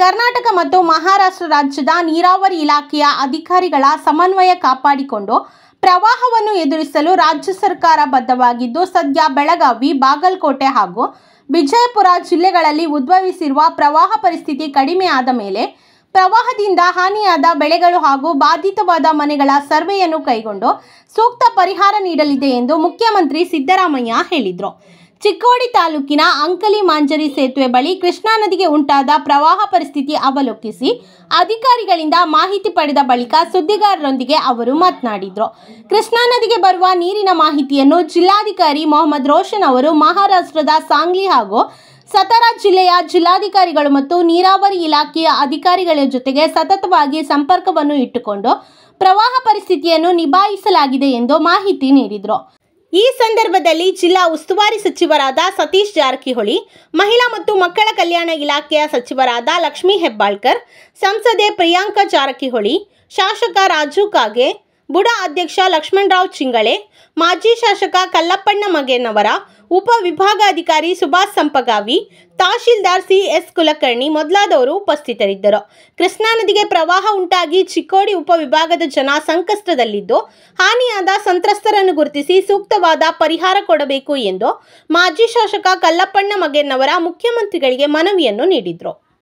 ಕರ್ನಾಟಕ ಮತ್ತು ಮಹಾರಾಷ್ಟ್ರ ರಾಜ್ಯದ ನೀರಾವರಿ ಇಲಾಖೆಯ ಅಧಿಕಾರಿಗಳ ಸಮನ್ವಯ ಕಾಪಾಡಿಕೊಂಡು ಪ್ರವಾಹವನ್ನು ಎದುರಿಸಲು ರಾಜ್ಯ ಸರ್ಕಾರ ಬದ್ಧವಾಗಿದ್ದು ಸದ್ಯ ಬೆಳಗಾವಿ ಬಾಗಲಕೋಟೆ ಹಾಗೂ ವಿಜಯಪುರ ಜಿಲ್ಲೆಗಳಲ್ಲಿ ಉದ್ಭವಿಸಿರುವ ಪ್ರವಾಹ ಪರಿಸ್ಥಿತಿ ಕಡಿಮೆ ಆದ ಮೇಲೆ ಪ್ರವಾಹದಿಂದ ಹಾನಿಯಾದ ಬೆಳೆಗಳು ಹಾಗೂ ಬಾಧಿತವಾದ ಮನೆಗಳ ಸರ್ವೆಯನ್ನು ಕೈಗೊಂಡು ಸೂಕ್ತ ಪರಿಹಾರ ನೀಡಲಿದೆ ಎಂದು ಮುಖ್ಯಮಂತ್ರಿ ಸಿದ್ದರಾಮಯ್ಯ ಹೇಳಿದರು ಚಿಕ್ಕೋಡಿ ತಾಲೂಕಿನ ಅಂಕಲಿ ಮಾಂಜರಿ ಸೇತುವೆ ಬಳಿ ಕೃಷ್ಣಾ ನದಿಗೆ ಉಂಟಾದ ಪ್ರವಾಹ ಪರಿಸ್ಥಿತಿ ಅವಲೋಕಿಸಿ ಅಧಿಕಾರಿಗಳಿಂದ ಮಾಹಿತಿ ಪಡೆದ ಬಳಿಕ ಸುದ್ದಿಗಾರರೊಂದಿಗೆ ಅವರು ಮಾತನಾಡಿದರು ಕೃಷ್ಣಾ ನದಿಗೆ ಬರುವ ನೀರಿನ ಮಾಹಿತಿಯನ್ನು ಜಿಲ್ಲಾಧಿಕಾರಿ ಮೊಹಮ್ಮದ್ ರೋಷನ್ ಅವರು ಮಹಾರಾಷ್ಟ್ರದ ಸಾಂಗ್ಲಿ ಹಾಗೂ ಸತಾರಾ ಜಿಲ್ಲೆಯ ಜಿಲ್ಲಾಧಿಕಾರಿಗಳು ಮತ್ತು ನೀರಾವರಿ ಇಲಾಖೆಯ ಅಧಿಕಾರಿಗಳ ಜೊತೆಗೆ ಸತತವಾಗಿ ಸಂಪರ್ಕವನ್ನು ಇಟ್ಟುಕೊಂಡು ಪ್ರವಾಹ ಪರಿಸ್ಥಿತಿಯನ್ನು ನಿಭಾಯಿಸಲಾಗಿದೆ ಎಂದು ಮಾಹಿತಿ ನೀಡಿದರು ಈ ಸಂದರ್ಭದಲ್ಲಿ ಜಿಲ್ಲಾ ಉಸ್ತುವಾರಿ ಸಚಿವರಾದ ಸತೀಶ್ ಜಾರಕಿಹೊಳಿ ಮಹಿಳಾ ಮತ್ತು ಮಕ್ಕಳ ಕಲ್ಯಾಣ ಇಲಾಖೆಯ ಸಚಿವರಾದ ಲಕ್ಷ್ಮೀ ಹೆಬ್ಬಾಳ್ಕರ್ ಸಂಸದೆ ಪ್ರಿಯಾಂಕ ಜಾರಕಿಹೊಳಿ ಶಾಸಕ ರಾಜು ಕಾಗೆ ಬುಡ ಅಧ್ಯಕ್ಷ ಲಕ್ಷ್ಮಣರಾವ್ ಚಿಂಗಳೆ ಮಾಜಿ ಶಾಸಕ ಕಲ್ಲಪ್ಪಣ್ಣ ಮಗೇನವರ ಉಪವಿಭಾಗಾಧಿಕಾರಿ ಸುಭಾಷ್ ಸಂಪಗಾವಿ ತಹಶೀಲ್ದಾರ್ ಸಿ ಎಸ್ ಕುಲಕರ್ಣಿ ಮೊದಲಾದವರು ಉಪಸ್ಥಿತರಿದ್ದರು ಕೃಷ್ಣಾ ನದಿಗೆ ಪ್ರವಾಹ ಉಂಟಾಗಿ ಚಿಕ್ಕೋಡಿ ಉಪವಿಭಾಗದ ಜನ ಸಂಕಷ್ಟದಲ್ಲಿದ್ದು ಹಾನಿಯಾದ ಸಂತ್ರಸ್ತರನ್ನು ಗುರುತಿಸಿ ಸೂಕ್ತವಾದ ಪರಿಹಾರ ಕೊಡಬೇಕು ಎಂದು ಮಾಜಿ ಶಾಸಕ ಕಲ್ಲಪ್ಪಣ್ಣ ಮಗೇನ್ನವರ ಮುಖ್ಯಮಂತ್ರಿಗಳಿಗೆ ಮನವಿಯನ್ನು ನೀಡಿದರು